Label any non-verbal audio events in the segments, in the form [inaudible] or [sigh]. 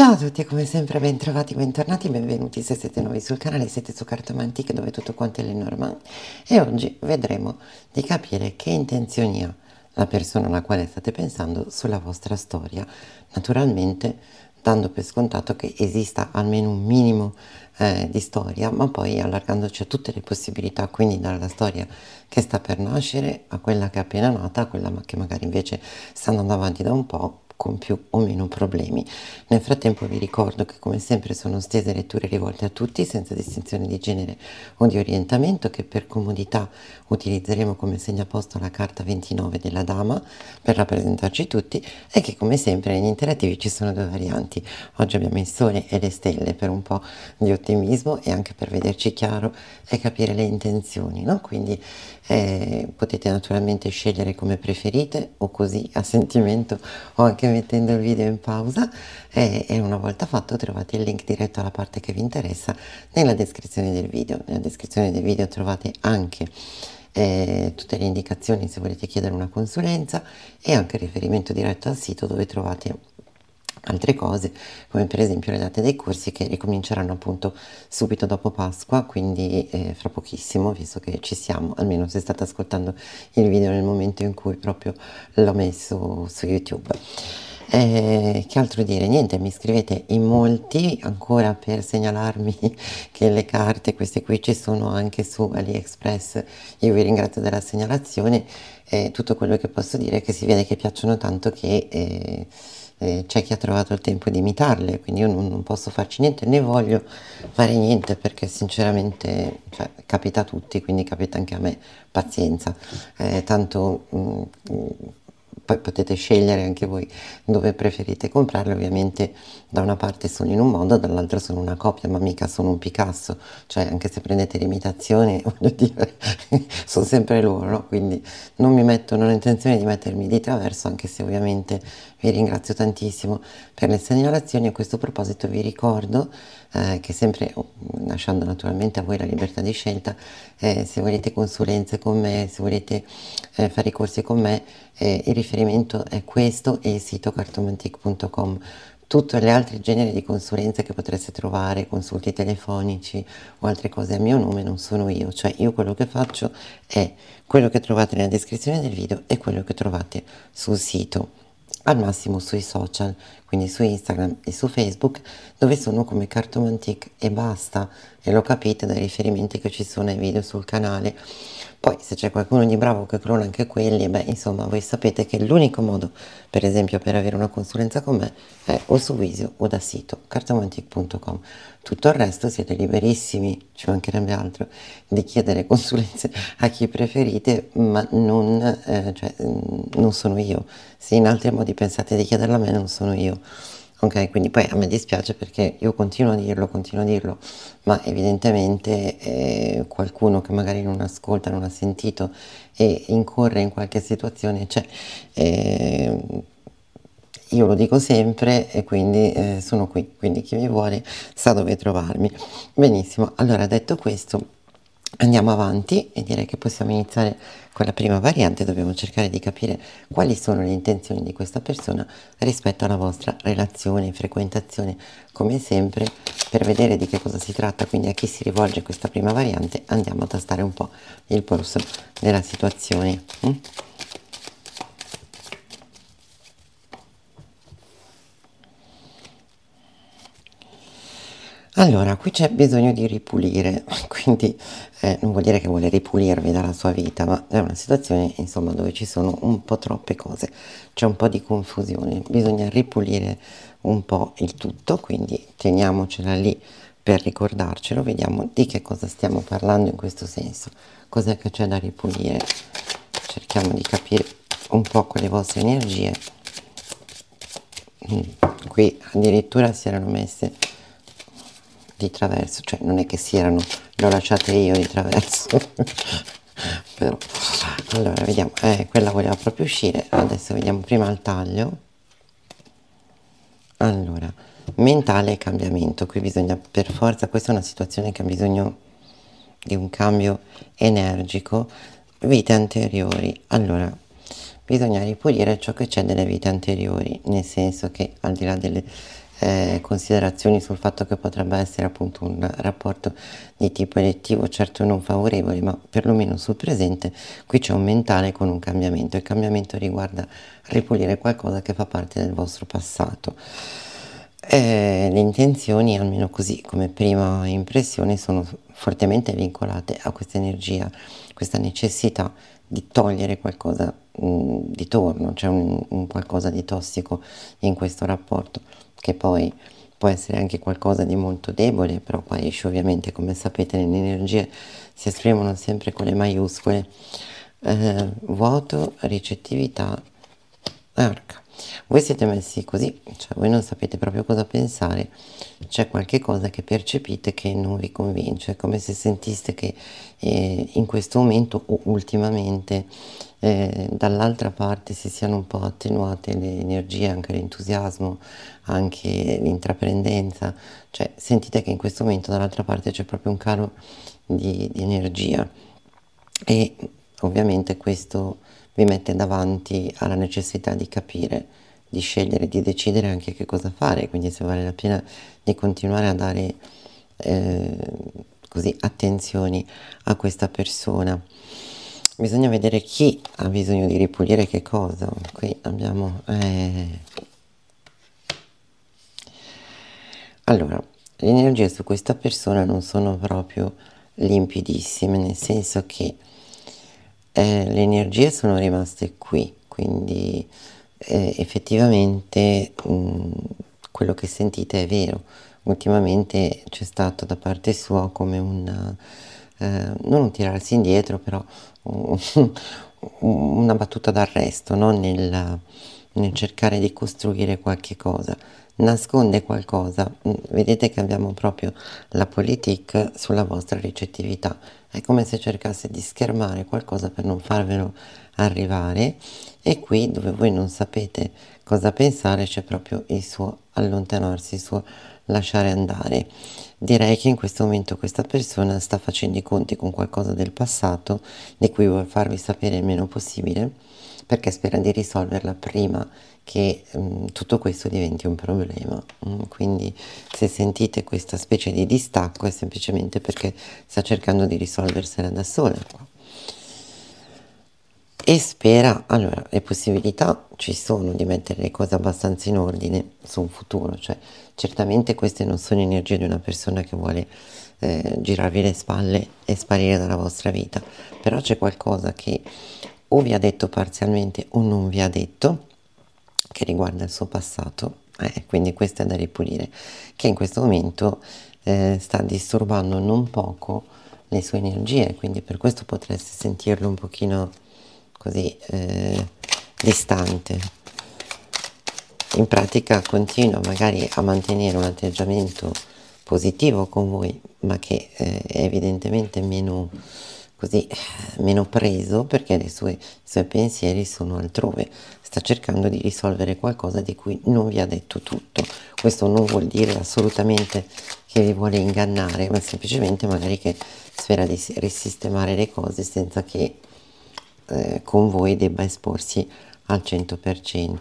Ciao a tutti come sempre bentrovati, bentornati, benvenuti se siete nuovi sul canale, siete su Cartomantic dove tutto quanto è Lenormand e oggi vedremo di capire che intenzioni ha la persona alla quale state pensando sulla vostra storia, naturalmente dando per scontato che esista almeno un minimo eh, di storia, ma poi allargandoci a tutte le possibilità, quindi dalla storia che sta per nascere a quella che è appena nata, a quella che magari invece sta andando avanti da un po' con più o meno problemi. Nel frattempo vi ricordo che come sempre sono stese letture rivolte a tutti senza distinzione di genere o di orientamento che per comodità utilizzeremo come segnaposto la carta 29 della dama per rappresentarci tutti e che come sempre negli interattivi ci sono due varianti. Oggi abbiamo il sole e le stelle per un po' di ottimismo e anche per vederci chiaro e capire le intenzioni, no? Quindi eh, potete naturalmente scegliere come preferite o così a sentimento o anche mettendo il video in pausa eh, e una volta fatto trovate il link diretto alla parte che vi interessa nella descrizione del video. Nella descrizione del video trovate anche eh, tutte le indicazioni se volete chiedere una consulenza e anche il riferimento diretto al sito dove trovate altre cose come per esempio le date dei corsi che ricominceranno appunto subito dopo Pasqua quindi eh, fra pochissimo visto che ci siamo almeno se state ascoltando il video nel momento in cui proprio l'ho messo su youtube eh, che altro dire? Niente, mi scrivete in molti ancora per segnalarmi [laughs] che le carte, queste qui ci sono anche su AliExpress. Io vi ringrazio della segnalazione. Eh, tutto quello che posso dire è che si vede che piacciono tanto che eh, eh, c'è chi ha trovato il tempo di imitarle, quindi io non, non, posso farci niente né voglio fare niente perché sinceramente cioè, capita a tutti, quindi capita anche a me, pazienza, eh, tanto mh, mm, poi potete scegliere anche voi dove preferite comprarle, ovviamente da una parte sono in un modo, dall'altra sono una copia, ma mica sono un Picasso, cioè anche se prendete l'imitazione, [laughs] voglio dire, [laughs] sono sempre loro, no? quindi non mi metto, non ho intenzione di mettermi di traverso, anche se ovviamente vi ringrazio tantissimo per le segnalazioni. A questo proposito vi ricordo eh, che sempre oh, lasciando naturalmente a voi la libertà di scelta, eh, se volete consulenze con me, se volete eh, fare i corsi con me, eh, il riferimento è questo e il sito cartomantic.com tutte le altre generi di consulenze che potreste trovare, consulti telefonici o altre cose a mio nome non sono io, cioè io quello che faccio è quello che trovate nella descrizione del video e quello che trovate sul sito al massimo sui social, quindi su Instagram e su Facebook, dove sono come Cartoon e basta, e lo capite dai riferimenti che ci sono ai video sul canale. Poi se c'è qualcuno di bravo che clona anche quelli, beh insomma voi sapete che l'unico modo per esempio per avere una consulenza con me è o su Visio o da sito cartamantic.com. Tutto il resto siete liberissimi, ci mancherebbe altro, di chiedere [laughs] consulenze a chi preferite, ma non, eh, cioè, mm, non sono io. Se in altri modi pensate di chiederla a me non sono io ok? Quindi poi a me dispiace perché io continuo a dirlo, continuo a dirlo, ma evidentemente eh, qualcuno che magari non ascolta, non ha sentito e incorre in qualche situazione Cioè, eh, io lo dico sempre e quindi eh, sono qui, quindi chi mi vuole sa dove trovarmi. Benissimo, allora detto questo andiamo avanti e direi che possiamo iniziare con la prima variante, dobbiamo cercare di capire quali sono le intenzioni di questa persona rispetto alla vostra relazione, frequentazione, come sempre per vedere di che cosa si tratta, quindi a chi si rivolge questa prima variante andiamo a tastare un po' il polso della situazione. Mm? Allora, qui c'è bisogno di ripulire, [laughs] quindi eh, non vuol dire che vuole ripulirvi dalla sua vita, ma è una situazione insomma dove ci sono un po' troppe cose, c'è un po' di confusione, bisogna ripulire un po' il tutto, quindi teniamocela lì per ricordarcelo, vediamo di che cosa stiamo parlando in questo senso, cos'è che c'è da ripulire, cerchiamo di capire un po' con le vostre energie. Mm, qui addirittura si erano messe di traverso cioè non è che si erano le ho lasciate io di traverso [laughs] però allora vediamo eh, quella voleva proprio uscire adesso vediamo prima il taglio allora mentale cambiamento qui bisogna per forza questa è una situazione che ha bisogno di un cambio energico vite anteriori allora bisogna ripulire ciò che c'è delle vite anteriori nel senso che al di là delle eh, considerazioni sul fatto che potrebbe essere appunto un rapporto di tipo elettivo, certo non favorevole, ma perlomeno sul presente, qui c'è un mentale con un cambiamento. Il cambiamento riguarda ripulire qualcosa che fa parte del vostro passato. Eh, le intenzioni, almeno così come prima impressione, sono fortemente vincolate a questa energia, questa necessità di togliere qualcosa mh, mm, di torno, c'è cioè un, un qualcosa di tossico in questo rapporto che poi può essere anche qualcosa di molto debole, però qua esce ovviamente come sapete le energie si esprimono sempre con le maiuscole, eh, vuoto, ricettività, arca. Voi siete messi così, cioè voi non sapete proprio cosa pensare, c'è qualche cosa che percepite che non vi convince, è come se sentiste che eh, in questo momento o ultimamente eh, dall'altra parte si siano un po' attenuate le energie, anche l'entusiasmo, anche l'intraprendenza, cioè sentite che in questo momento dall'altra parte c'è proprio un calo di, di energia e ovviamente questo vi mette davanti alla necessità di capire di scegliere, di decidere anche che cosa fare, quindi se vale la pena di continuare a dare eh, così attenzioni a questa persona bisogna vedere chi ha bisogno di ripulire che cosa qui abbiamo eh. allora le energie su questa persona non sono proprio limpidissime nel senso che eh, le energie sono rimaste qui quindi eh, effettivamente mh, quello che sentite è vero ultimamente c'è stato da parte sua come un eh, non un tirarsi indietro però una battuta d'arresto no? nel, nel cercare di costruire qualche cosa nasconde qualcosa. Mm, vedete che abbiamo proprio la politique sulla vostra ricettività. È come se cercasse di schermare qualcosa per non farvelo arrivare e qui dove voi non sapete cosa pensare c'è proprio il suo allontanarsi, il suo lasciare andare direi che in questo momento questa persona sta facendo i conti con qualcosa del passato di cui vuol farvi sapere il meno possibile perché spera di risolverla prima che mh, mm, tutto questo diventi un problema mm, quindi se sentite questa specie di distacco è semplicemente perché sta cercando di risolversela da sola e spera allora le possibilità ci sono di mettere le cose abbastanza in ordine su un futuro cioè certamente queste non sono energie di una persona che vuole eh, girarvi le spalle e sparire dalla vostra vita però c'è qualcosa che o vi ha detto parzialmente o non vi ha detto che riguarda il suo passato eh, quindi questo è da ripulire che in questo momento eh, sta disturbando non poco le sue energie quindi per questo potreste sentirlo un pochino così eh, distante in pratica continua magari a mantenere un atteggiamento positivo con voi ma che eh, è evidentemente meno così meno preso perché i suoi pensieri sono altrove sta cercando di risolvere qualcosa di cui non vi ha detto tutto questo non vuol dire assolutamente che vi vuole ingannare ma semplicemente magari che spera di risistemare le cose senza che eh, con voi debba esporsi al 100%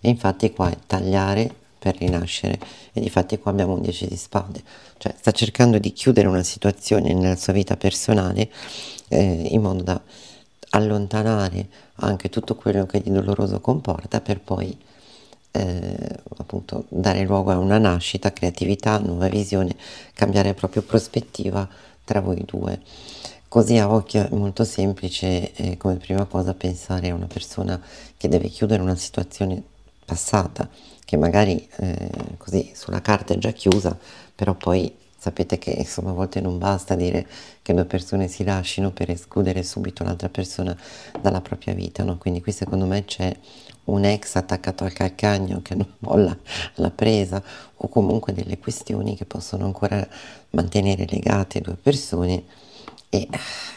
e infatti qua è tagliare per rinascere e di qua abbiamo un 10 di spade cioè sta cercando di chiudere una situazione nella sua vita personale eh, in modo da allontanare anche tutto quello che di doloroso comporta per poi eh, appunto dare luogo a una nascita, creatività, nuova visione, cambiare proprio prospettiva tra voi due. Così a occhio è molto semplice eh, come prima cosa pensare a una persona che deve chiudere una situazione passata, che magari eh, così sulla carta è già chiusa, però poi sapete che insomma a volte non basta dire che due persone si lasciano per escludere subito l'altra persona dalla propria vita, no? quindi qui secondo me c'è un ex attaccato al calcagno che non molla la presa o comunque delle questioni che possono ancora mantenere legate due persone e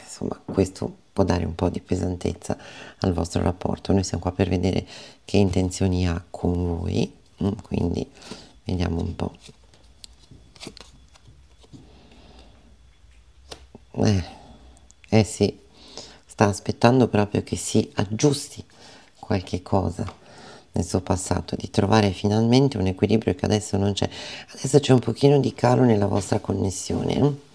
insomma questo può dare un po' di pesantezza al vostro rapporto. Noi siamo qua per vedere che intenzioni ha con voi, mm, quindi vediamo un po'. Eh, eh sì, sta aspettando proprio che si aggiusti qualche cosa nel suo passato, di trovare finalmente un equilibrio che adesso non c'è. Adesso c'è un pochino di calo nella vostra connessione. Eh?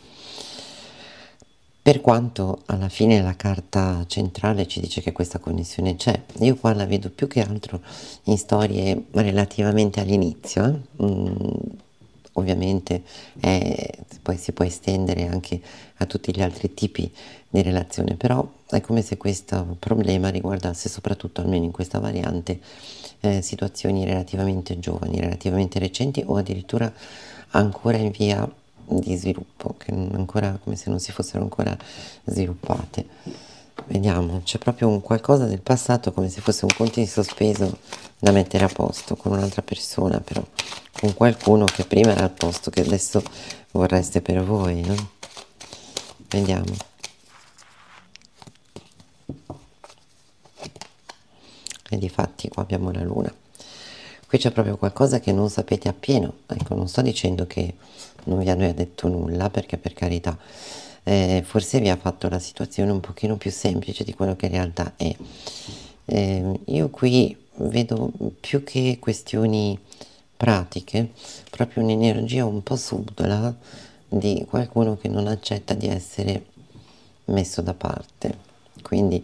Per quanto alla fine la carta centrale ci dice che questa connessione c'è, io qua la vedo più che altro in storie relativamente all'inizio, eh? mm, ovviamente è, poi si può estendere anche a tutti gli altri tipi di relazione, però è come se questo problema riguardasse soprattutto, almeno in questa variante, eh, situazioni relativamente giovani, relativamente recenti o addirittura ancora in via di sviluppo che ancora come se non si fossero ancora sviluppate vediamo c'è proprio un qualcosa del passato come se fosse un conto in sospeso da mettere a posto con un'altra persona però con qualcuno che prima era al posto che adesso vorreste per voi no? vediamo e di fatti qua abbiamo la luna qui c'è proprio qualcosa che non sapete appieno ecco non sto dicendo che non vi hanno detto nulla perché per carità eh, forse vi ha fatto la situazione un pochino più semplice di quello che in realtà è eh, io qui vedo più che questioni pratiche proprio un'energia un po' subdola di qualcuno che non accetta di essere messo da parte quindi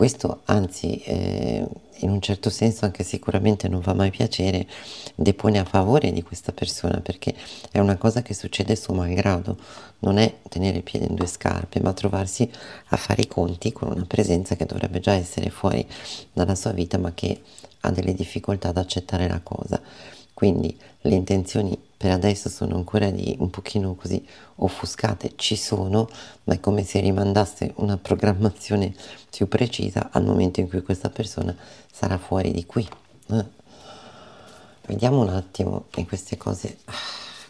questo anzi eh, in un certo senso anche sicuramente non fa mai piacere, depone a favore di questa persona perché è una cosa che succede suo malgrado, non è tenere il piede in due scarpe ma trovarsi a fare i conti con una presenza che dovrebbe già essere fuori dalla sua vita ma che ha delle difficoltà ad accettare la cosa. Quindi le intenzioni per adesso sono ancora lì un pochino così offuscate, ci sono, ma è come se rimandasse una programmazione più precisa al momento in cui questa persona sarà fuori di qui. Eh. Vediamo un attimo e queste cose, ah,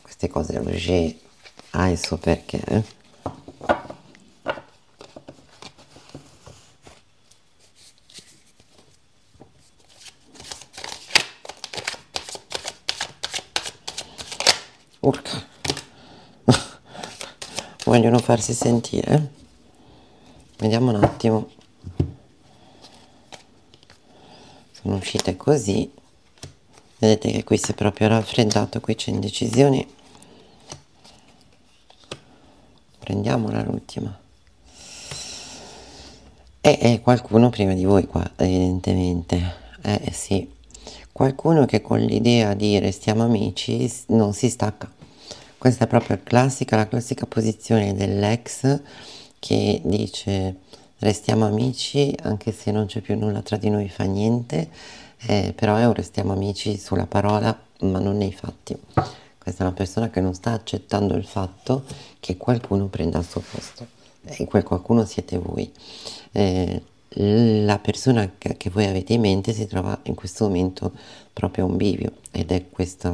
queste cose Roger ha perché. Eh. Urca. [laughs] Vogliono farsi sentire. Vediamo un attimo. Sono uscite così. Vedete che qui si è proprio raffreddato, qui c'è indecisione. Prendiamola l'ultima. E, eh, e eh, qualcuno prima di voi qua, evidentemente. Eh, eh sì qualcuno che con l'idea di restiamo amici non si stacca. Questa è proprio classica, la classica posizione dell'ex che dice restiamo amici anche se non c'è più nulla tra di noi, fa niente, eh, però è eh, un oh, restiamo amici sulla parola ma non nei fatti. Questa è una persona che non sta accettando il fatto che qualcuno prenda il suo posto e quel qualcuno siete voi. Eh, la persona che voi avete in mente si trova in questo momento proprio a un bivio ed è questa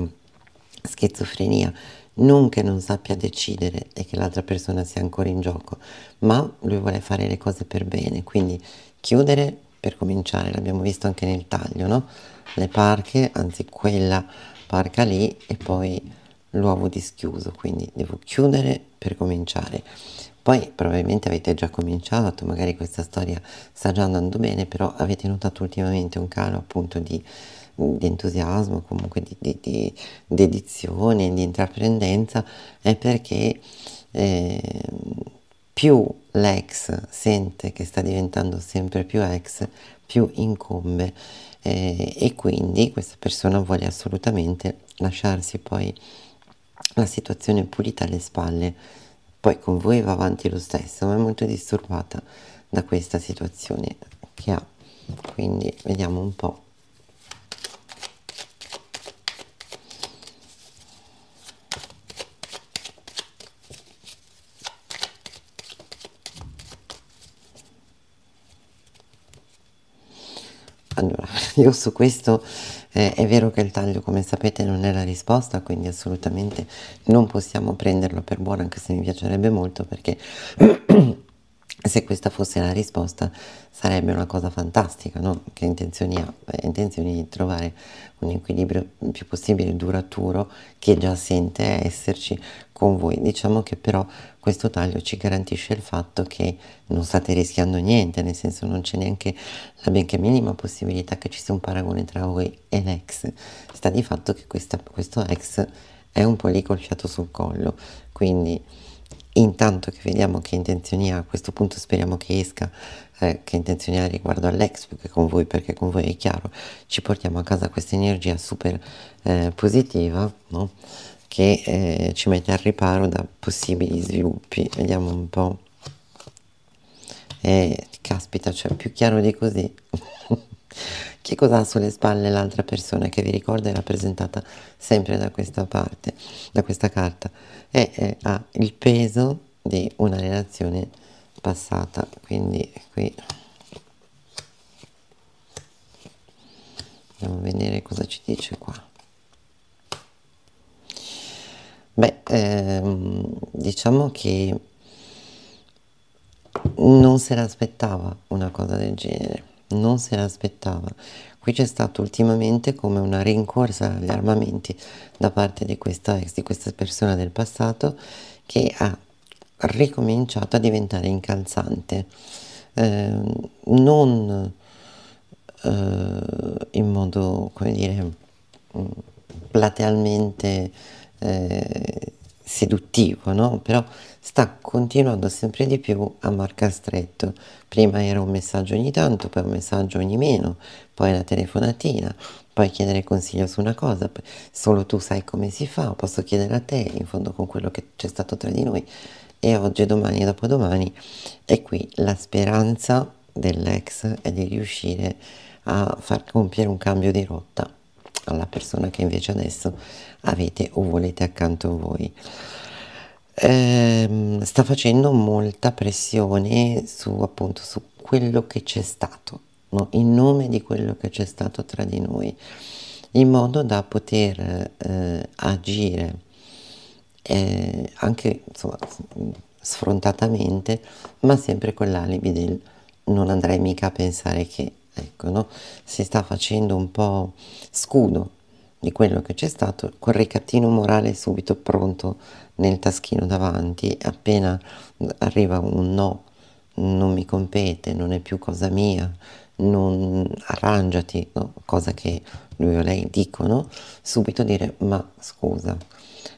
schizofrenia non che non sappia decidere e che l'altra persona sia ancora in gioco ma lui vuole fare le cose per bene quindi chiudere per cominciare l'abbiamo visto anche nel taglio no le parche anzi quella parca lì e poi l'uovo dischiuso quindi devo chiudere per cominciare poi probabilmente avete già cominciato, magari questa storia sta già andando bene, però avete notato ultimamente un calo appunto di, di entusiasmo, comunque di, di, di dedizione, di intraprendenza, è perché eh, più l'ex sente che sta diventando sempre più ex, più incombe eh, e quindi questa persona vuole assolutamente lasciarsi poi la situazione pulita alle spalle poi con voi va avanti lo stesso ma è molto disturbata da questa situazione che ha quindi vediamo un po' Allora, [laughs] io su questo eh, è vero che il taglio, come sapete, non è la risposta, quindi assolutamente non possiamo prenderlo per buono, anche se mi piacerebbe molto, perché [clears throat] se questa fosse la risposta sarebbe una cosa fantastica, no? che intenzioni ha? Ha eh, Intenzioni di trovare un equilibrio il più possibile duraturo che già sente esserci con voi. Diciamo che però questo taglio ci garantisce il fatto che non state rischiando niente, nel senso non c'è neanche la benché minima possibilità che ci sia un paragone tra voi e l'ex. Sta di fatto che questa, questo ex è un po' lì col fiato sul collo, quindi intanto che vediamo che intenzioni ha, a questo punto speriamo che esca, eh, che intenzioni ha riguardo all'expo che con voi, perché con voi è chiaro, ci portiamo a casa questa energia super eh, positiva, no? che eh, ci mette al riparo da possibili sviluppi, vediamo un po'. Eh, caspita, cioè più chiaro di così. [laughs] Che cosa ha sulle spalle l'altra persona che vi ricorda è rappresentata sempre da questa parte, da questa carta, e ha il peso di una relazione passata, quindi qui andiamo a vedere cosa ci dice qua. Beh, ehm, diciamo che non se l'aspettava una cosa del genere non se l'aspettava. Qui c'è stato ultimamente come una rincorsa agli armamenti da parte di questa ex, di questa persona del passato che ha ricominciato a diventare incalzante, eh, non eh, in modo, come dire, mm, platealmente eh, seduttivo, no? però sta continuando sempre di più a marca stretto. Prima era un messaggio ogni tanto, poi un messaggio ogni meno, poi la telefonatina, poi chiedere consiglio su una cosa, solo tu sai come si fa, posso chiedere a te, in fondo con quello che c'è stato tra di noi. E oggi, domani dopodomani è qui la speranza dell'ex è di riuscire a far compiere un cambio di rotta alla persona che invece adesso avete o volete accanto a voi. Eh, sta facendo molta pressione su appunto su quello che c'è stato, no? in nome di quello che c'è stato tra di noi, in modo da poter eh, agire eh, anche insomma, sfrontatamente, ma sempre con l'alibi del non andrei mica a pensare che ecco, no? si sta facendo un po' scudo di quello che c'è stato, quel ricattino morale subito pronto nel taschino davanti, appena arriva un no, non mi compete, non è più cosa mia, non arrangiati, no? cosa che lui o lei dicono, subito dire ma scusa,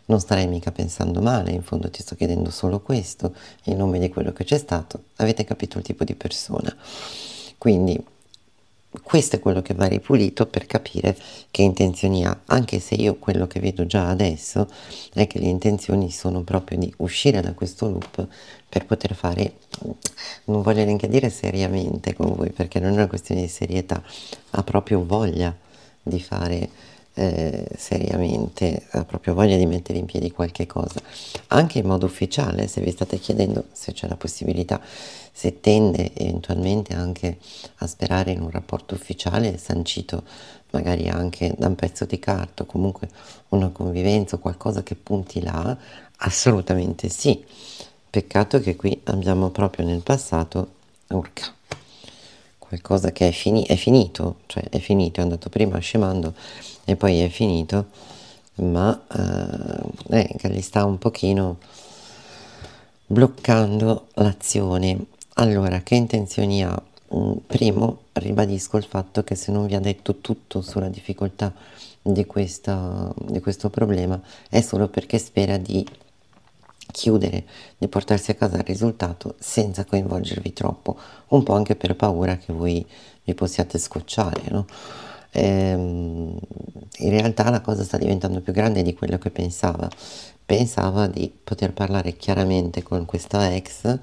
non starei mica pensando male, in fondo ti sto chiedendo solo questo, in nome di quello che c'è stato, avete capito il tipo di persona. Quindi questo è quello che va ripulito per capire che intenzioni ha, anche se io quello che vedo già adesso è che le intenzioni sono proprio di uscire da questo loop per poter fare, non voglio neanche dire seriamente con voi perché non è una questione di serietà, ha proprio voglia di fare eh, seriamente ha proprio voglia di mettere in piedi qualche cosa, anche in modo ufficiale, se vi state chiedendo se c'è la possibilità, se tende eventualmente anche a sperare in un rapporto ufficiale sancito magari anche da un pezzo di carta comunque una convivenza o qualcosa che punti là, assolutamente sì. Peccato che qui abbiamo proprio nel passato, urca, qualcosa che è, fini è finito, cioè è finito, è andato prima scemando e poi è finito ma eh, eh, che gli sta un pochino bloccando l'azione allora che intenzioni ha mm, primo ribadisco il fatto che se non vi ha detto tutto sulla difficoltà di, questa, di questo problema è solo perché spera di chiudere, di portarsi a casa il risultato senza coinvolgervi troppo, un po' anche per paura che voi vi possiate scocciare, no? ehm, in realtà la cosa sta diventando più grande di quello che pensava. Pensava di poter parlare chiaramente con questa ex,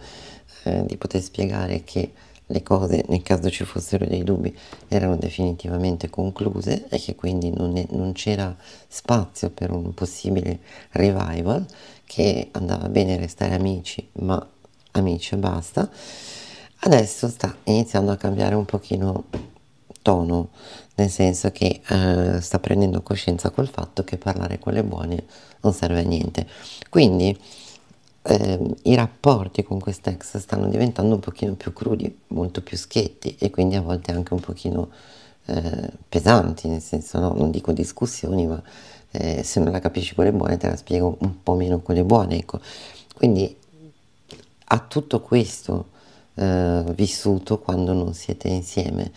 eh, di poter spiegare che le cose, nel caso ci fossero dei dubbi, erano definitivamente concluse e che quindi non, è, non c'era spazio per un possibile revival, che andava bene restare amici, ma amici e basta. Adesso sta iniziando a cambiare un pochino tono, nel senso che eh, sta prendendo coscienza col fatto che parlare con le buone non serve a niente. Quindi eh, i rapporti con quest'ex stanno diventando un pochino più crudi, molto più schietti e quindi a volte anche un pochino eh, pesanti, nel senso no, non dico discussioni, ma eh, se non la capisci con le buone te la spiego un po' meno con le buone, ecco. Quindi a tutto questo eh, vissuto quando non siete insieme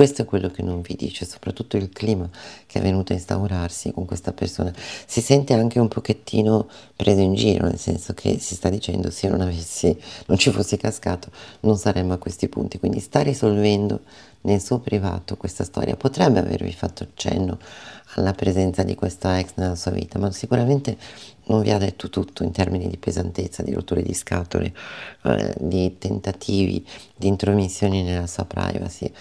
questo è quello che non vi dice, soprattutto il clima che è venuto a instaurarsi con questa persona. Si sente anche un pochettino preso in giro, nel senso che si sta dicendo se non, avessi, non ci fossi cascato non saremmo a questi punti. Quindi sta risolvendo nel suo privato questa storia. Potrebbe avervi fatto accenno alla presenza di questa ex nella sua vita, ma sicuramente non vi ha detto tutto in termini di pesantezza, di rotture di scatole, eh, di tentativi, di intromissioni nella sua privacy.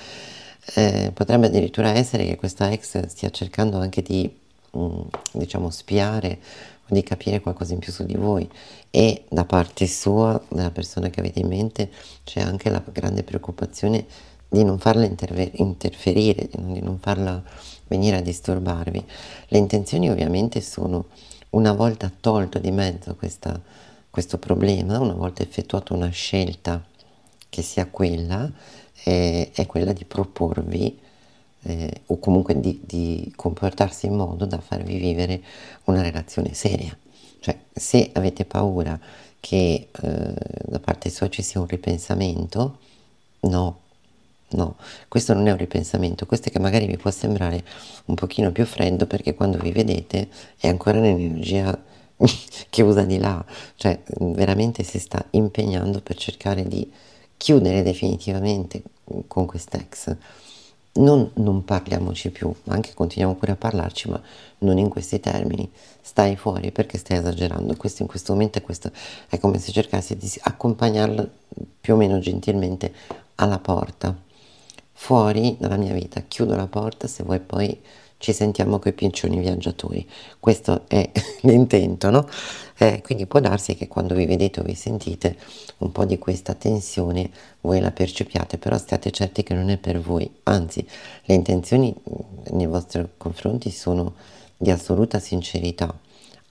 Eh, potrebbe addirittura essere che questa ex stia cercando anche di, mh, mm, diciamo, spiare o di capire qualcosa in più su di voi e da parte sua, della persona che avete in mente, c'è anche la grande preoccupazione di non farla interferire, di non farla venire a disturbarvi. Le intenzioni ovviamente sono una volta tolto di mezzo questa, questo problema, una volta effettuata una scelta che sia quella, eh, è quella di proporvi eh, o comunque di, di comportarsi in modo da farvi vivere una relazione seria. Cioè, se avete paura che eh, da parte sua ci sia un ripensamento, no, no, questo non è un ripensamento, questo è che magari vi può sembrare un pochino più freddo perché quando vi vedete è ancora l'energia [laughs] che usa di là, cioè veramente si sta impegnando per cercare di chiudere definitivamente con quest'ex. Non, non parliamoci più, anche continuiamo pure a parlarci, ma non in questi termini. Stai fuori perché stai esagerando. Questo in questo momento è, questo, è come se cercassi di accompagnarla più o meno gentilmente alla porta. Fuori dalla mia vita, chiudo la porta, se vuoi poi ci sentiamo coi piccioni viaggiatori questo è [laughs] l'intento no eh, quindi può darsi che quando vi vedete o vi sentite un po di questa tensione voi la percepiate però state certi che non è per voi anzi le intenzioni nei vostri confronti sono di assoluta sincerità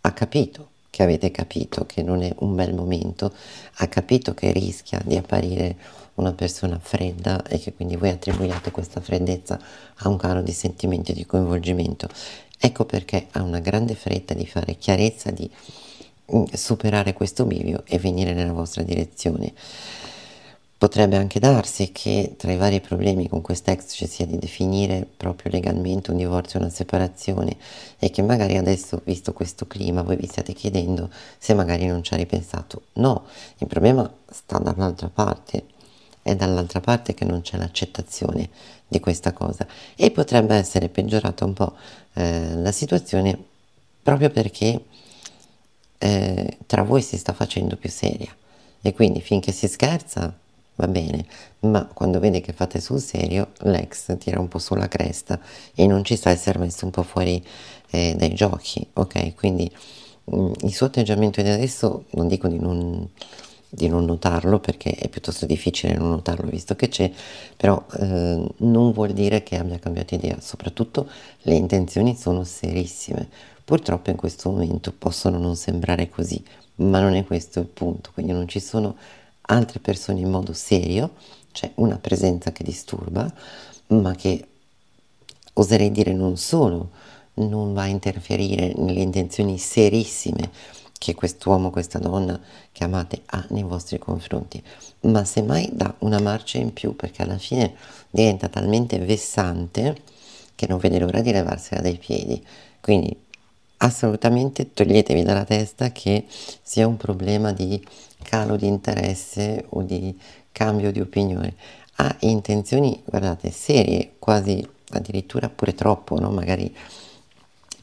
ha capito che avete capito che non è un bel momento ha capito che rischia di apparire una persona fredda e che quindi voi attribuiate questa freddezza a un calo di sentimenti di coinvolgimento. Ecco perché ha una grande fretta di fare chiarezza, di mm, superare questo bivio e venire nella vostra direzione. Potrebbe anche darsi che tra i vari problemi con quest'ex ci sia di definire proprio legalmente un divorzio, una separazione e che magari adesso, visto questo clima, voi vi stiate chiedendo se magari non ci ha ripensato. No, il problema sta dall'altra parte è dall'altra parte che non c'è l'accettazione di questa cosa e potrebbe essere peggiorata un po' eh, la situazione proprio perché eh, tra voi si sta facendo più seria e quindi finché si scherza va bene, ma quando vede che fate sul serio l'ex tira un po' sulla cresta e non ci sa essere messo un po' fuori eh, dai giochi, ok? Quindi mh, mm, il suo atteggiamento di adesso non dico di non di non notarlo perché è piuttosto difficile non notarlo visto che c'è, però eh, non vuol dire che abbia cambiato idea, soprattutto le intenzioni sono serissime. Purtroppo in questo momento possono non sembrare così, ma non è questo il punto, quindi non ci sono altre persone in modo serio, c'è una presenza che disturba, ma che oserei dire non solo non va a interferire nelle intenzioni serissime che quest'uomo, questa donna chiamate ha nei vostri confronti, ma semmai dà una marcia in più perché alla fine diventa talmente vessante che non vede l'ora di levarsela dai piedi. Quindi assolutamente toglietevi dalla testa che sia un problema di calo di interesse o di cambio di opinione. Ha intenzioni, guardate, serie, quasi addirittura pure troppo, no? magari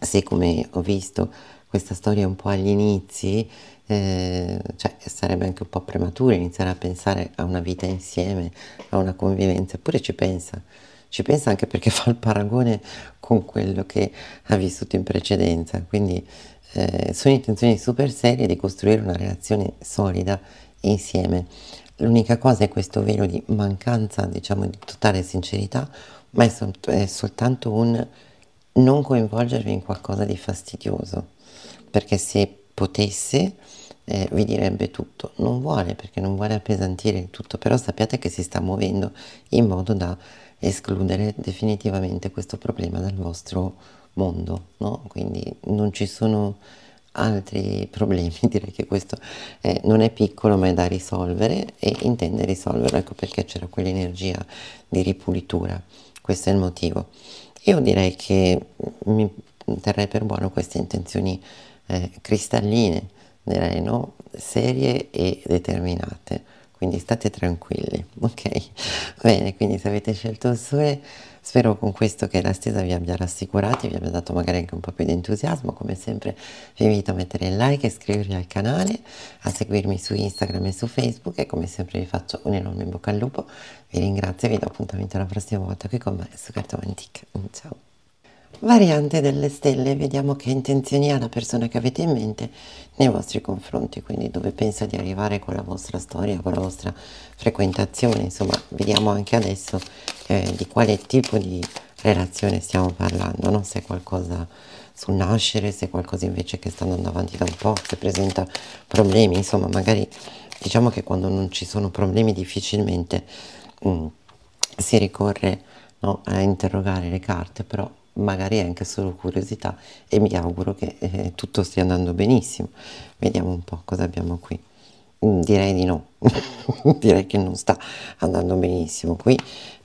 se come ho visto questa storia un po' agli inizi, eh, cioè sarebbe anche un po' prematuro iniziare a pensare a una vita insieme, a una convivenza, eppure ci pensa, ci pensa anche perché [laughs] fa il paragone con quello che ha vissuto in precedenza, quindi eh, sono intenzioni super serie di costruire una relazione solida insieme. L'unica cosa è questo velo di mancanza, diciamo, di totale sincerità, ma è, sol- è soltanto un non coinvolgervi in qualcosa di fastidioso perché se potesse eh, vi direbbe tutto, non vuole perché non vuole appesantire il tutto, però sappiate che si sta muovendo in modo da escludere definitivamente questo problema dal vostro mondo, no? quindi non ci sono altri problemi, [laughs] direi che questo eh, non è piccolo ma è da risolvere e intende risolverlo, ecco perché c'era quell'energia di ripulitura, questo è il motivo. Io direi che mi terrei per buono queste intenzioni eh, cristalline, direi no? Serie e determinate, quindi state tranquilli, [laughs] ok? Bene, quindi se avete scelto il sole, spero con questo che la stesa vi abbia rassicurato e vi abbia dato magari anche un po' più di entusiasmo, come sempre vi invito a mettere il like, iscrivervi al canale, a seguirmi su Instagram e su Facebook e come sempre vi faccio un enorme in bocca al lupo, vi ringrazio e vi do appuntamento la prossima volta qui con me su Cartoon Antique, ciao! variante delle stelle, vediamo che intenzioni ha la persona che avete in mente nei vostri confronti, quindi dove pensa di arrivare con la vostra storia, con la vostra frequentazione, insomma vediamo anche adesso eh, di quale tipo di relazione stiamo parlando, no? se è qualcosa sul nascere, se è qualcosa invece che sta andando avanti da un po', se presenta problemi, insomma magari diciamo che quando non ci sono problemi difficilmente mh, mm, si ricorre no, a interrogare le carte, però magari è anche solo curiosità e mi auguro che eh, tutto stia andando benissimo. Vediamo un po' cosa abbiamo qui. Mm, direi di no, [laughs] direi che non sta andando benissimo qui,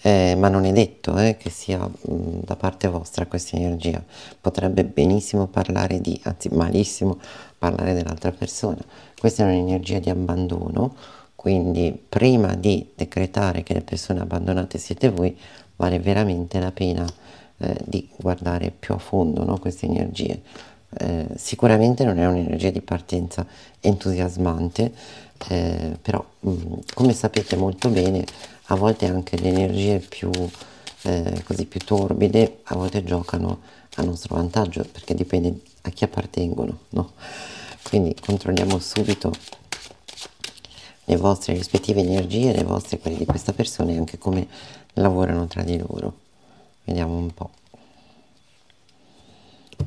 eh, ma non è detto eh, che sia mh, mm, da parte vostra questa energia. Potrebbe benissimo parlare di, anzi malissimo parlare dell'altra persona. Questa è un'energia di abbandono, quindi prima di decretare che le persone abbandonate siete voi, vale veramente la pena eh, di guardare più a fondo no, queste energie. Eh, sicuramente non è un'energia di partenza entusiasmante, eh, però mh, mm, come sapete molto bene, a volte anche le energie più, eh, così, più torbide a volte giocano a nostro vantaggio perché dipende a chi appartengono. No? Quindi controlliamo subito le vostre rispettive energie, le vostre, quelle di questa persona e anche come lavorano tra di loro vediamo un po'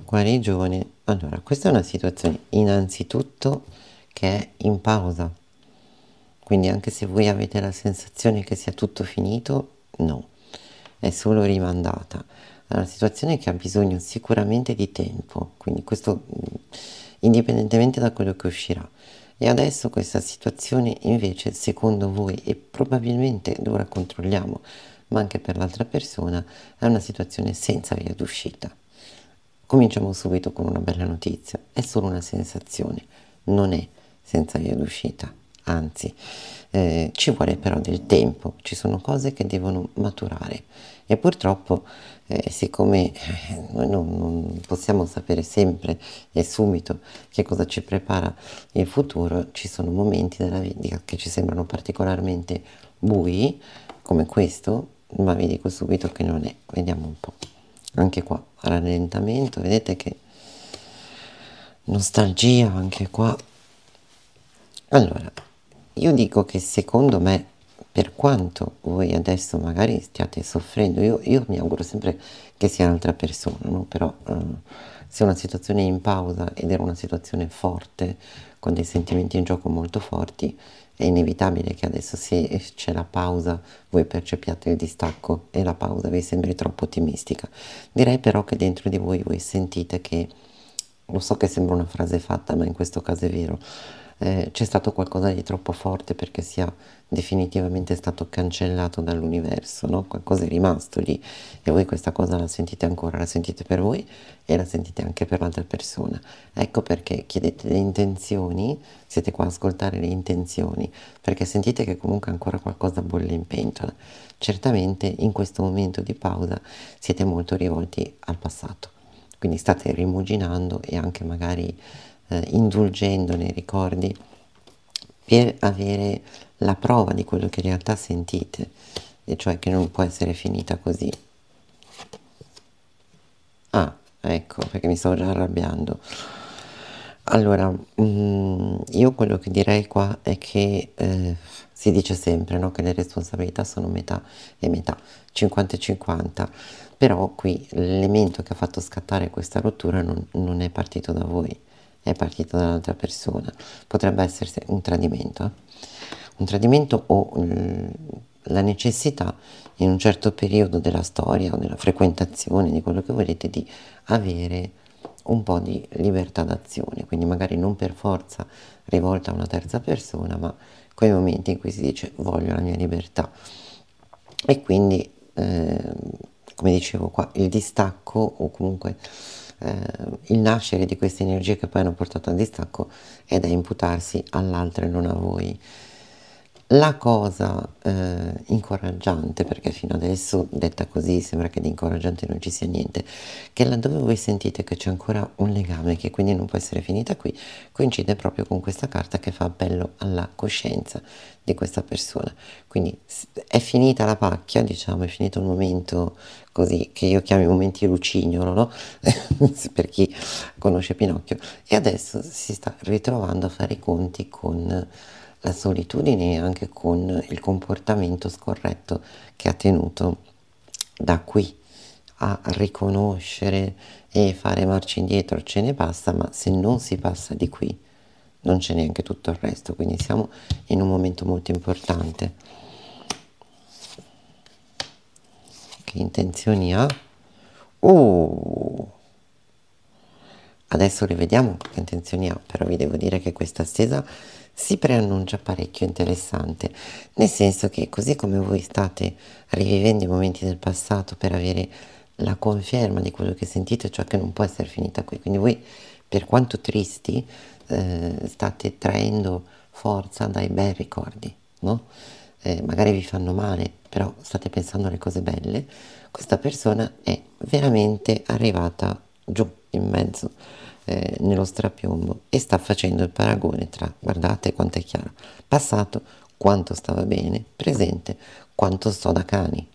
guarigione allora questa è una situazione innanzitutto che è in pausa quindi anche se voi avete la sensazione che sia tutto finito no è solo rimandata è una situazione che ha bisogno sicuramente di tempo quindi questo mm, indipendentemente da quello che uscirà e adesso questa situazione invece secondo voi e probabilmente ora controlliamo ma anche per l'altra persona è una situazione senza via d'uscita. Cominciamo subito con una bella notizia, è solo una sensazione, non è senza via d'uscita, anzi eh, ci vuole però del tempo, ci sono cose che devono maturare e purtroppo eh, siccome eh, noi non, non, possiamo sapere sempre e subito che cosa ci prepara il futuro, ci sono momenti della vita che ci sembrano particolarmente bui, come questo, ma vi dico subito che non è vediamo un po anche qua rallentamento vedete che nostalgia anche qua allora io dico che secondo me per quanto voi adesso magari stiate soffrendo io, io mi auguro sempre che sia un'altra persona no? però eh, se una situazione è in pausa ed era una situazione forte con dei sentimenti in gioco molto forti è inevitabile che adesso se c'è la pausa voi percepiate il distacco e la pausa vi sembri troppo ottimistica. Direi però che dentro di voi voi sentite che, lo so che sembra una frase fatta ma in questo caso è vero, eh, c'è stato qualcosa di troppo forte perché sia definitivamente stato cancellato dall'universo, no? qualcosa è rimasto lì e voi questa cosa la sentite ancora, la sentite per voi e la sentite anche per l'altra persona. Ecco perché chiedete le intenzioni, siete qua a ascoltare le intenzioni, perché sentite che comunque ancora qualcosa bolle in pentola. Certamente in questo momento di pausa siete molto rivolti al passato, quindi state rimuginando e anche magari eh, indulgendo nei ricordi per avere la prova di quello che in realtà sentite, e cioè che non può essere finita così. Ah, ecco, perché mi stavo già arrabbiando. Allora, mh, mm, io quello che direi qua è che eh, si dice sempre no, che le responsabilità sono metà e metà, 50 e 50, però qui l'elemento che ha fatto scattare questa rottura non, non è partito da voi è partito dall'altra persona. Potrebbe essere un tradimento, eh? un tradimento o mm, la necessità in un certo periodo della storia o della frequentazione, di quello che volete, di avere un po' di libertà d'azione, quindi magari non per forza rivolta a una terza persona, ma quei momenti in cui si dice voglio la mia libertà. E quindi, eh, come dicevo qua, il distacco o comunque eh, il nascere di queste energie che poi hanno portato al distacco è da imputarsi all'altro e non a voi. La cosa eh, incoraggiante, perché fino adesso detta così sembra che di incoraggiante non ci sia niente, che laddove voi sentite che c'è ancora un legame che quindi non può essere finita qui, coincide proprio con questa carta che fa appello alla coscienza di questa persona. Quindi è finita la pacchia, diciamo, è finito il momento così che io chiamo i momenti lucignolo, no? [laughs] per chi conosce Pinocchio, e adesso si sta ritrovando a fare i conti con la solitudine e anche con il comportamento scorretto che ha tenuto da qui a riconoscere e fare marcia indietro ce ne passa ma se non si passa di qui non c'è neanche tutto il resto, quindi siamo in un momento molto importante. Che intenzioni ha? Uh! Adesso rivediamo che intenzioni ha, però vi devo dire che questa stesa si preannuncia parecchio interessante, nel senso che così come voi state rivivendo i momenti del passato per avere la conferma di quello che sentite, ciò cioè che non può essere finita qui, quindi voi per quanto tristi eh, state traendo forza dai bei ricordi, no? Eh, magari vi fanno male, però state pensando alle cose belle, questa persona è veramente arrivata giù in mezzo eh, nello strapiombo e sta facendo il paragone tra, guardate quanto è chiaro, passato quanto stava bene, presente quanto sto da cani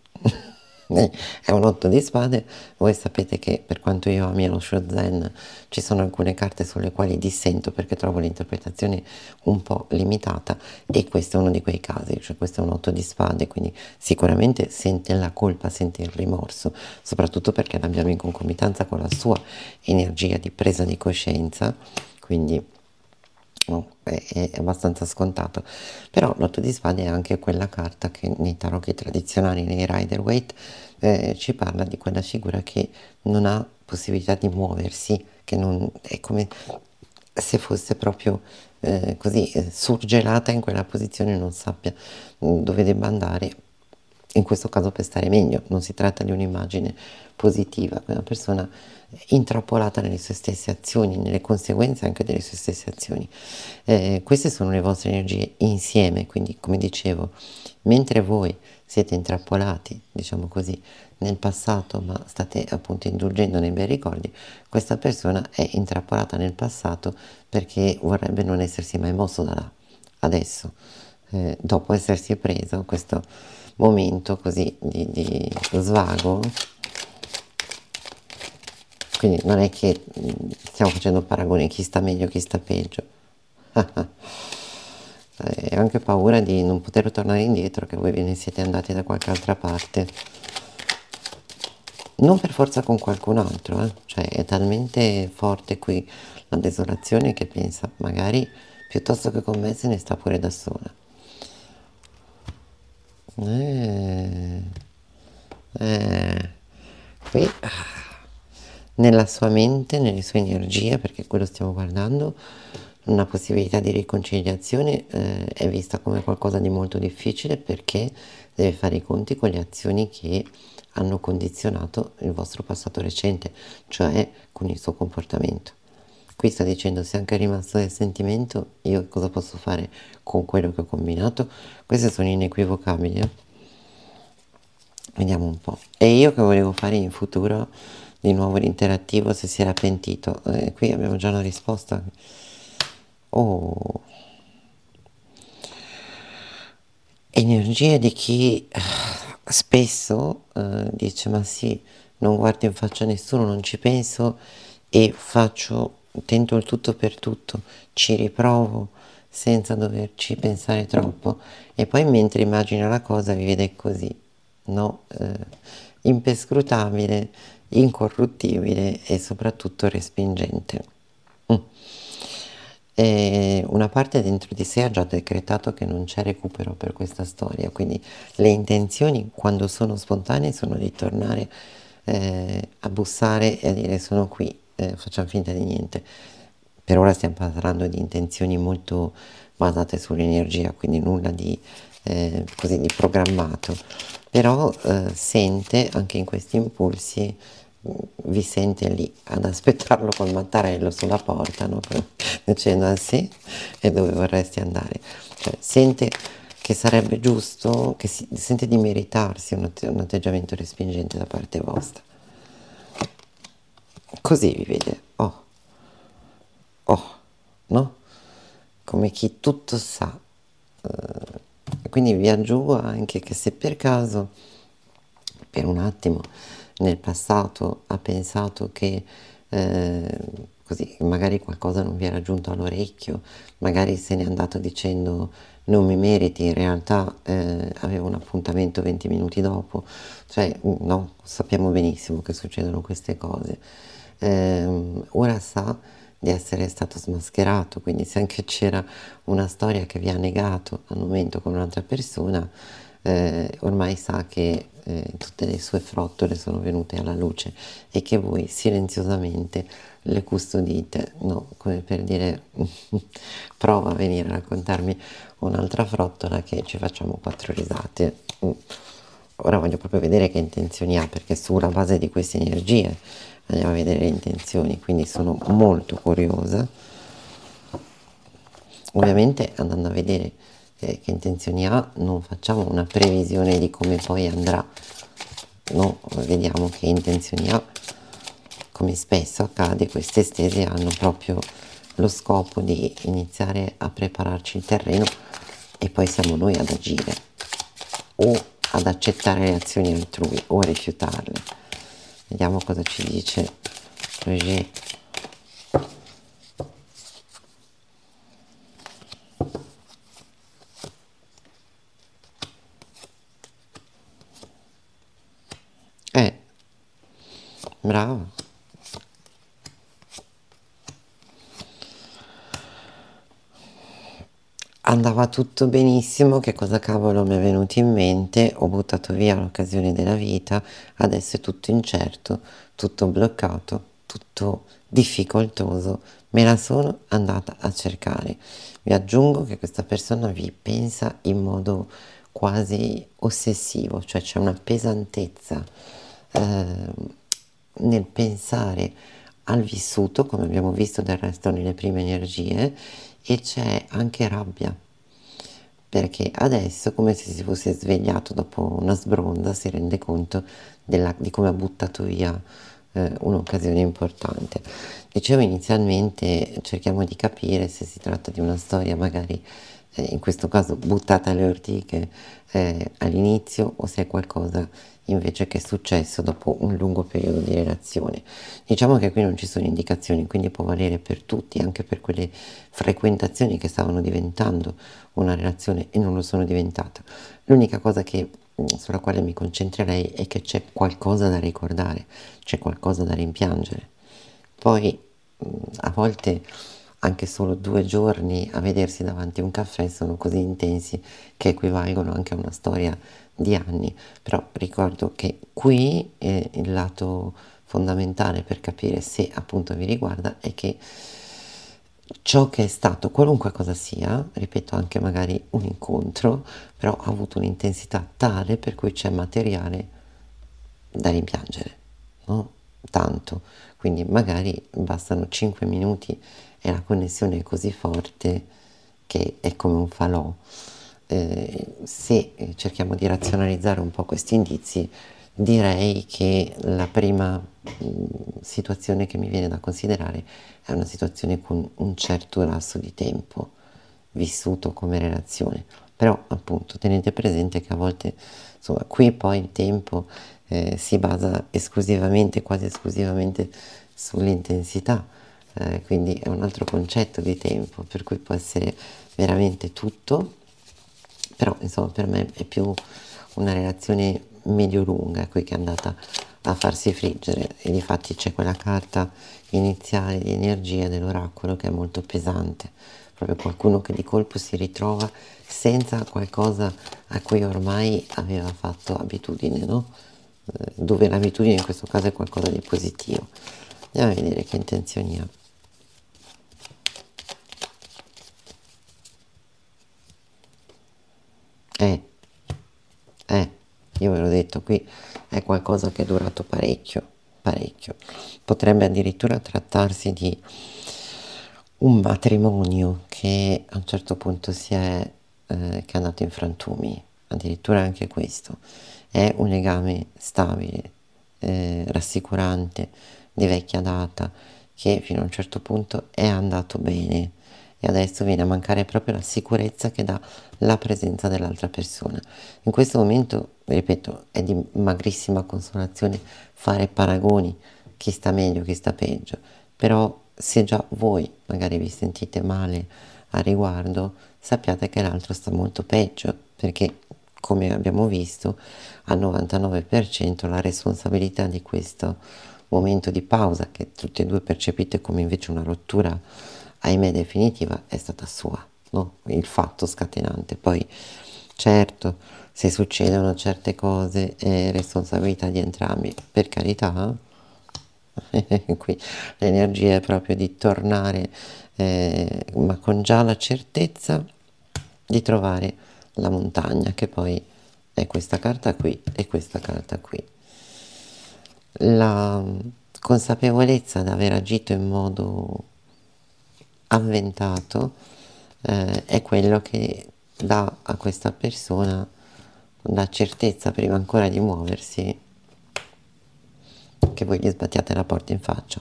è un otto di spade, voi sapete che per quanto io ami lo shozen ci sono alcune carte sulle quali dissento perché trovo l'interpretazione un po' limitata e questo è uno di quei casi, cioè questo è un otto di spade, quindi sicuramente sente la colpa, sente il rimorso, soprattutto perché l'abbiamo in concomitanza con la sua energia di presa di coscienza, quindi benissimo, è, è abbastanza scontato, però l'otto di spade è anche quella carta che nei tarocchi tradizionali, nei rider weight, eh, ci parla di quella figura che non ha possibilità di muoversi, che non, è come se fosse proprio eh, così eh, surgelata in quella posizione non sappia mm, dove debba andare, in questo caso per stare meglio, non si tratta di un'immagine positiva, quella persona intrappolata nelle sue stesse azioni, nelle conseguenze anche delle sue stesse azioni. Eh, queste sono le vostre energie insieme, quindi come dicevo, mentre voi siete intrappolati, diciamo così, nel passato, ma state appunto indulgendo nei bei ricordi, questa persona è intrappolata nel passato perché vorrebbe non essersi mai mosso da là, adesso, eh, dopo essersi preso questo momento così di, di svago quindi non è che mm, stiamo facendo paragoni chi sta meglio chi sta peggio [laughs] e eh, anche paura di non poter tornare indietro che voi ve ne siete andati da qualche altra parte non per forza con qualcun altro eh? cioè è talmente forte qui la desolazione che pensa magari piuttosto che con me se ne sta pure da sola eh, eh, qui ah, nella sua mente, nelle sue energie, perché quello stiamo guardando, una possibilità di riconciliazione eh, è vista come qualcosa di molto difficile perché deve fare i conti con le azioni che hanno condizionato il vostro passato recente, cioè con il suo comportamento. Qui sta dicendo se anche è rimasto del sentimento, io cosa posso fare con quello che ho combinato? Queste sono inequivocabili. Eh. Vediamo un po'. E io che volevo fare in futuro di nuovo l'interattivo se si era pentito. Eh, qui abbiamo già una risposta. Oh. Energia di chi eh, spesso eh, dice ma sì, non guardo in faccia a nessuno, non ci penso e faccio, tento il tutto per tutto, ci riprovo senza doverci pensare troppo e poi mentre immagina la cosa vi vede così, no? Eh, impescrutabile, incorruttibile e soprattutto respingente. Mm. E una parte dentro di sé ha già decretato che non c'è recupero per questa storia, quindi le intenzioni quando sono spontanee sono di tornare eh, a bussare e a dire sono qui, eh, facciamo finta di niente. Per ora stiamo parlando di intenzioni molto basate sull'energia, quindi nulla di eh, così di programmato però eh, sente anche in questi impulsi mm, vi sente lì ad aspettarlo col mattarello sulla porta no? dicendo a ah, sé e dove vorresti andare cioè, sente che sarebbe giusto che si, sente di meritarsi un, un atteggiamento respingente da parte vostra così vi vede oh oh no come chi tutto sa eh, e quindi aggiungo anche che se per caso, per un attimo, nel passato ha pensato che eh, così magari qualcosa non vi era giunto all'orecchio, magari se n'è andato dicendo non mi meriti, in realtà eh, avevo un appuntamento 20 minuti dopo, cioè no, sappiamo benissimo che succedono queste cose. Eh, ora sa di essere stato smascherato, quindi se anche c'era una storia che vi ha negato al momento con un'altra persona, eh, ormai sa che eh, tutte le sue frottole sono venute alla luce e che voi silenziosamente le custodite, no, come per dire [laughs] prova a venire a raccontarmi un'altra frottola che ci facciamo quattro risate. Mm ora voglio proprio vedere che intenzioni ha perché sulla base di queste energie andiamo a vedere le intenzioni quindi sono molto curiosa ovviamente andando a vedere eh, che intenzioni ha non facciamo una previsione di come poi andrà no vediamo che intenzioni ha come spesso accade queste stese hanno proprio lo scopo di iniziare a prepararci il terreno e poi siamo noi ad agire o ad accettare le azioni altrui o a rifiutarle vediamo cosa ci dice Roger eh bravo andava tutto benissimo, che cosa cavolo mi è venuto in mente, ho buttato via l'occasione della vita, adesso è tutto incerto, tutto bloccato, tutto difficoltoso, me la sono andata a cercare. Vi aggiungo che questa persona vi pensa in modo quasi ossessivo, cioè c'è una pesantezza eh, nel pensare al vissuto, come abbiamo visto del resto nelle prime energie, e c'è anche rabbia perché adesso come se si fosse svegliato dopo una sbronda si rende conto della, di come ha buttato via eh, un'occasione importante dicevo inizialmente cerchiamo di capire se si tratta di una storia magari eh, in questo caso buttata alle ortiche eh, all'inizio o se è qualcosa invece che è successo dopo un lungo periodo di relazione. Diciamo che qui non ci sono indicazioni, quindi può valere per tutti, anche per quelle frequentazioni che stavano diventando una relazione e non lo sono diventata. L'unica cosa che mm, sulla quale mi concentrerei è che c'è qualcosa da ricordare, c'è qualcosa da rimpiangere. Poi mm, a volte anche solo due giorni a vedersi davanti a un caffè sono così intensi che equivalgono anche a una storia di anni. Però ricordo che qui eh, il lato fondamentale per capire se appunto vi riguarda è che ciò che è stato, qualunque cosa sia, ripeto anche magari un incontro, però ha avuto un'intensità tale per cui c'è materiale da rimpiangere, no? Tanto, quindi magari bastano 5 minuti è una connessione così forte che è come un falò. Eh, se cerchiamo di razionalizzare un po' questi indizi, direi che la prima mh, mm, situazione che mi viene da considerare è una situazione con un certo lasso di tempo vissuto come relazione. Però appunto tenete presente che a volte, insomma, qui poi il tempo eh, si basa esclusivamente, quasi esclusivamente sull'intensità eh, quindi è un altro concetto di tempo per cui può essere veramente tutto però insomma per me è più una relazione medio lunga qui che è andata a farsi friggere e difatti c'è quella carta iniziale di energia dell'oracolo che è molto pesante proprio qualcuno che di colpo si ritrova senza qualcosa a cui ormai aveva fatto abitudine no? Eh, dove l'abitudine in questo caso è qualcosa di positivo andiamo a vedere che intenzioni ha eh, eh, io ve l'ho detto, qui è qualcosa che è durato parecchio, parecchio. Potrebbe addirittura trattarsi di un matrimonio che a un certo punto si è, eh, che è andato in frantumi, addirittura anche questo. È un legame stabile, eh, rassicurante, di vecchia data, che fino a un certo punto è andato bene e adesso viene a mancare proprio la sicurezza che dà la presenza dell'altra persona. In questo momento, ripeto, è di magrissima consolazione fare paragoni, chi sta meglio, chi sta peggio, però se già voi magari vi sentite male a riguardo, sappiate che l'altro sta molto peggio, perché come abbiamo visto al 99% la responsabilità di questo momento di pausa che tutti e due percepite come invece una rottura ahimè definitiva è stata sua, no? il fatto scatenante. Poi certo se succedono certe cose è responsabilità di entrambi, per carità, eh? [laughs] qui l'energia è proprio di tornare, eh, ma con già la certezza di trovare la montagna, che poi è questa carta qui e questa carta qui. La mm, consapevolezza di aver agito in modo avventato eh, è quello che dà a questa persona la certezza prima ancora di muoversi che voi gli sbattiate la porta in faccia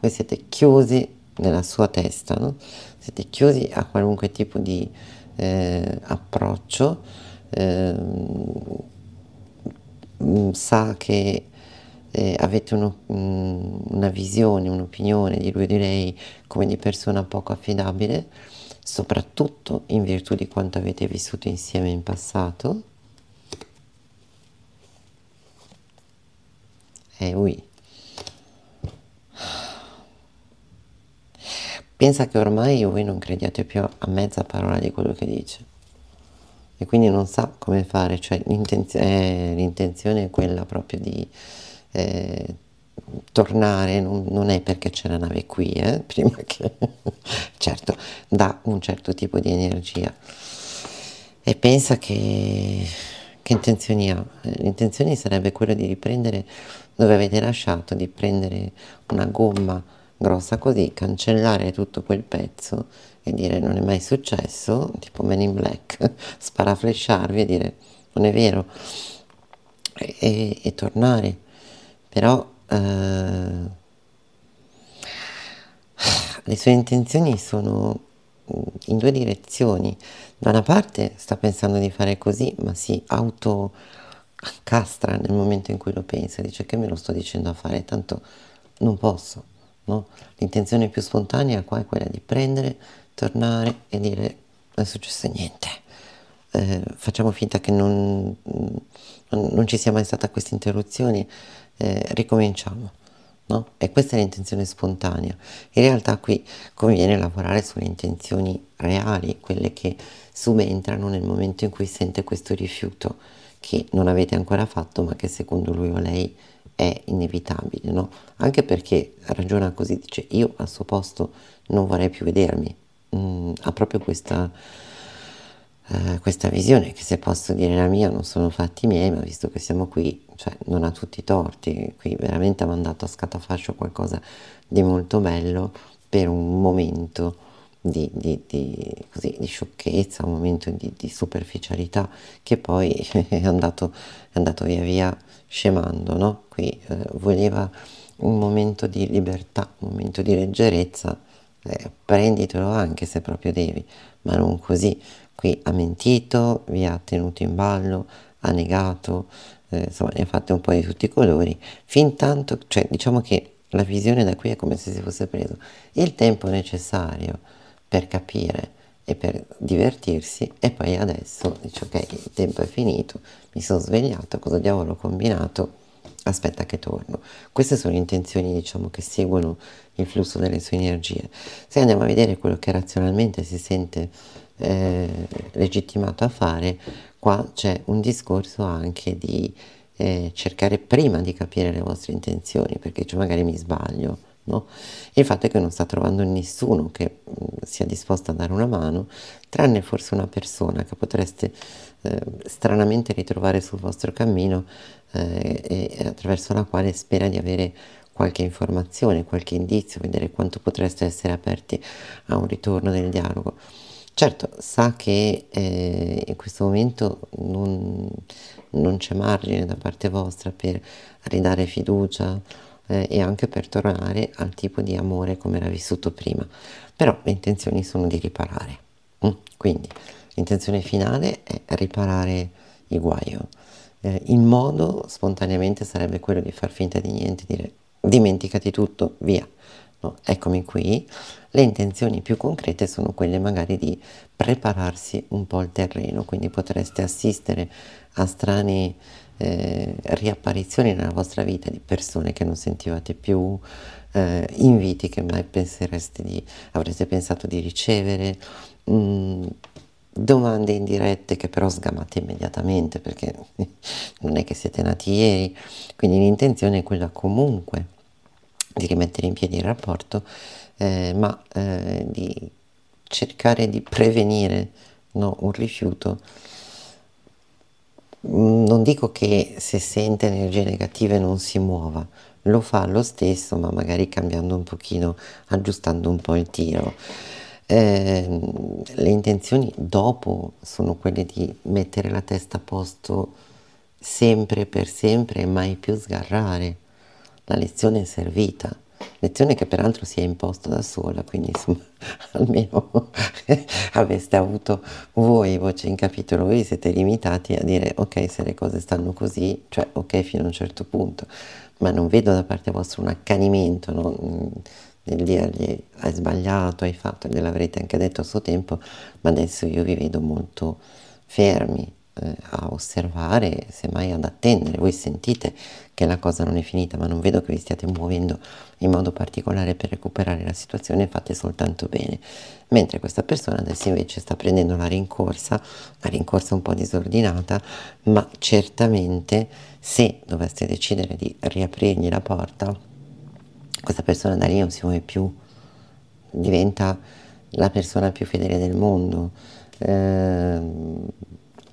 voi siete chiusi nella sua testa no? siete chiusi a qualunque tipo di eh, approccio eh, sa che eh, avete uno, mm, una visione, un'opinione di lui o di lei come di persona poco affidabile, soprattutto in virtù di quanto avete vissuto insieme in passato. Eh, oui. Pensa che ormai voi non crediate più a mezza parola di quello che dice e quindi non sa come fare, cioè eh, l'intenzione è quella proprio di eh, tornare non, non, è perché c'è la nave qui, eh, [laughs] prima che certo dà un certo tipo di energia e pensa che, che intenzioni ha. L'intenzione sarebbe quella di riprendere dove avete lasciato, di prendere una gomma grossa così, cancellare tutto quel pezzo e dire non è mai successo, tipo Men in Black, [laughs] sparaflesciarvi e dire non è vero e, e, e tornare però eh, le sue intenzioni sono mm, in due direzioni. Da una parte sta pensando di fare così, ma si auto castra nel momento in cui lo pensa, dice che me lo sto dicendo a fare, tanto non posso. No? L'intenzione più spontanea qua è quella di prendere, tornare e dire non è successo niente. Eh, facciamo finta che non, mm, non ci sia mai stata questa interruzione, eh, ricominciamo. No? E questa è l'intenzione spontanea. In realtà qui conviene lavorare sulle intenzioni reali, quelle che subentrano nel momento in cui sente questo rifiuto che non avete ancora fatto ma che secondo lui o lei è inevitabile, no? Anche perché ragiona così, dice io al suo posto non vorrei più vedermi, mm, ha proprio questa eh, questa visione, che se posso dire la mia non sono fatti miei, ma visto che siamo qui, cioè, non ha tutti i torti, qui veramente ha mandato a scatafascio qualcosa di molto bello per un momento di, di, di, così, di sciocchezza, un momento di, superficialità che poi [laughs] è andato, è andato via via scemando, no? Qui eh, voleva un momento di libertà, un momento di leggerezza, eh, prenditelo anche se proprio devi, ma non così, qui ha mentito, vi ha tenuto in ballo, ha negato, eh, insomma ne ha fatte un po' di tutti i colori, fin tanto, cioè diciamo che la visione da qui è come se si fosse preso il tempo necessario per capire e per divertirsi e poi adesso dice ok il tempo è finito, mi sono svegliato, cosa diavolo ho combinato? aspetta che torno. Queste sono intenzioni diciamo che seguono il flusso delle sue energie. Se andiamo a vedere quello che razionalmente si sente eh, legittimato a fare, qua c'è un discorso anche di eh, cercare prima di capire le vostre intenzioni, perché cioè, magari mi sbaglio, no? il fatto è che non sta trovando nessuno che mh, mm, sia disposto a dare una mano, tranne forse una persona che potreste eh, stranamente ritrovare sul vostro cammino eh, e attraverso la quale spera di avere qualche informazione, qualche indizio, vedere quanto potreste essere aperti a un ritorno del dialogo. Certo, sa che eh, in questo momento non, non c'è margine da parte vostra per ridare fiducia eh, e anche per tornare al tipo di amore come era vissuto prima, però le intenzioni sono di riparare. Mm? Quindi l'intenzione finale è riparare il guaio. Eh, il modo spontaneamente sarebbe quello di far finta di niente, dire dimenticati tutto, via, fatto, eccomi qui, le intenzioni più concrete sono quelle magari di prepararsi un po' il terreno, quindi potreste assistere a strane eh, riapparizioni nella vostra vita di persone che non sentivate più, eh, inviti che mai pensereste di, avreste pensato di ricevere, mh, mm, domande indirette che però sgamate immediatamente perché [laughs] non è che siete nati ieri, quindi l'intenzione è quella comunque di rimettere in piedi il rapporto, eh, ma eh, di cercare di prevenire no, un rifiuto. Mm, non dico che se sente energie negative non si muova, lo fa lo stesso, ma magari cambiando un pochino, aggiustando un po' il tiro. Eh, le intenzioni dopo sono quelle di mettere la testa a posto sempre per sempre e mai più sgarrare la lezione è servita, lezione che peraltro si è imposta da sola, quindi insomma [laughs] almeno [laughs] aveste avuto voi voce in capitolo, voi siete limitati a dire ok se le cose stanno così, cioè ok fino a un certo punto, ma non vedo da parte vostra un accanimento no? Mm, nel dirgli hai sbagliato, hai fatto, gliel'avrete anche detto a suo tempo, ma adesso io vi vedo molto fermi, eh, a osservare, semmai ad attendere. Voi sentite che la cosa non è finita, ma non vedo che vi stiate muovendo in modo particolare per recuperare la situazione, fate soltanto bene. Mentre questa persona adesso invece sta prendendo la rincorsa, una rincorsa un po' disordinata, ma certamente se doveste decidere di riaprirgli la porta, questa persona da lì non si muove più, diventa la persona più fedele del mondo. Eh,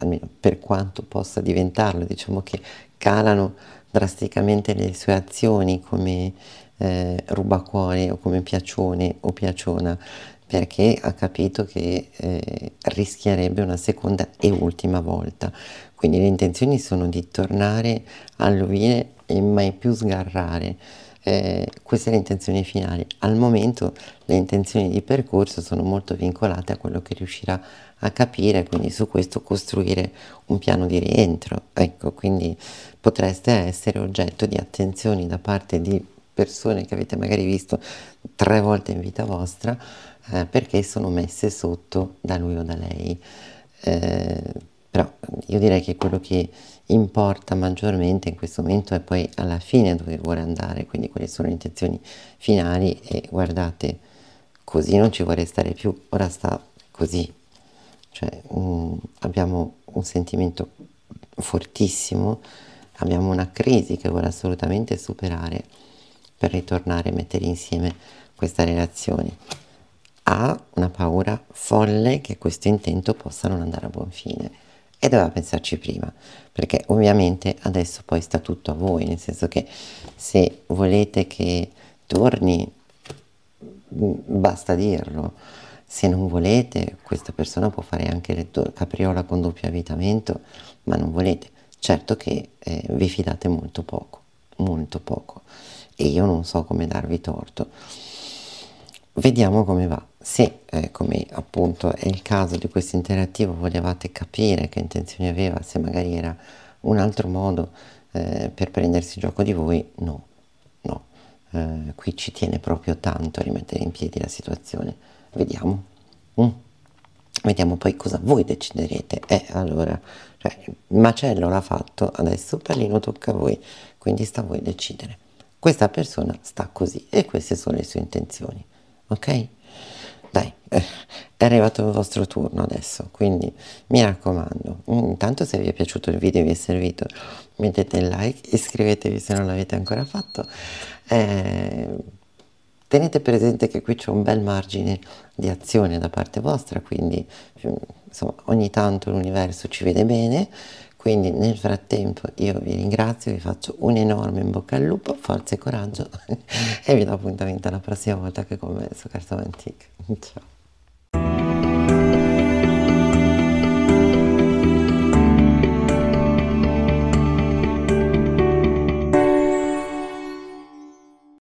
almeno per quanto possa diventarlo, diciamo che calano drasticamente le sue azioni come eh, rubacuore o come piacione o piaciona, perché ha capito che eh, rischierebbe una seconda e ultima volta. Quindi le intenzioni sono di tornare a e mai più sgarrare. Eh, queste sono le intenzioni finali. Al momento le intenzioni di percorso sono molto vincolate a quello che riuscirà a a capire, quindi su questo costruire un piano di rientro. Ecco, quindi potreste essere oggetto di attenzioni da parte di persone che avete magari visto tre volte in vita vostra eh, perché sono messe sotto da lui o da lei. Eh, però io direi che quello che importa maggiormente in questo momento è poi alla fine dove vuole andare, quindi quali sono le intenzioni finali e guardate, così non ci vuole stare più, ora sta così, cioè un, abbiamo un sentimento fortissimo, abbiamo una crisi che vuole assolutamente superare per ritornare e mettere insieme questa relazione. Ha una paura folle che questo intento possa non andare a buon fine e doveva pensarci prima, perché ovviamente adesso poi sta tutto a voi, nel senso che se volete che torni basta dirlo se non volete, questa persona può fare anche capriola con doppio avvitamento, ma non volete. Certo che eh, vi fidate molto poco, molto poco. E io non so come darvi torto. Vediamo come va. Se, eh, come appunto è il caso di questo interattivo, volevate capire che intenzioni aveva, se magari era un altro modo eh, per prendersi gioco di voi, no, no. Eh, qui ci tiene proprio tanto a rimettere in piedi la situazione vediamo. Mm. Vediamo poi cosa voi deciderete. Eh, allora, cioè, il macello l'ha fatto, adesso il pallino tocca a voi, quindi sta a voi decidere. Questa persona sta così e queste sono le sue intenzioni, ok? Dai, eh, è arrivato il vostro turno adesso, quindi mi raccomando, mm, intanto se vi è piaciuto il video e vi è servito mettete il like, iscrivetevi se non l'avete ancora fatto. Eh, Tenete presente che qui c'è un bel margine di azione da parte vostra, quindi mm, insomma, ogni tanto l'universo ci vede bene, quindi nel frattempo io vi ringrazio, vi faccio un enorme in bocca al lupo, forza e coraggio [laughs] e vi do appuntamento alla prossima volta che con me su Carta Antica. [laughs] Ciao!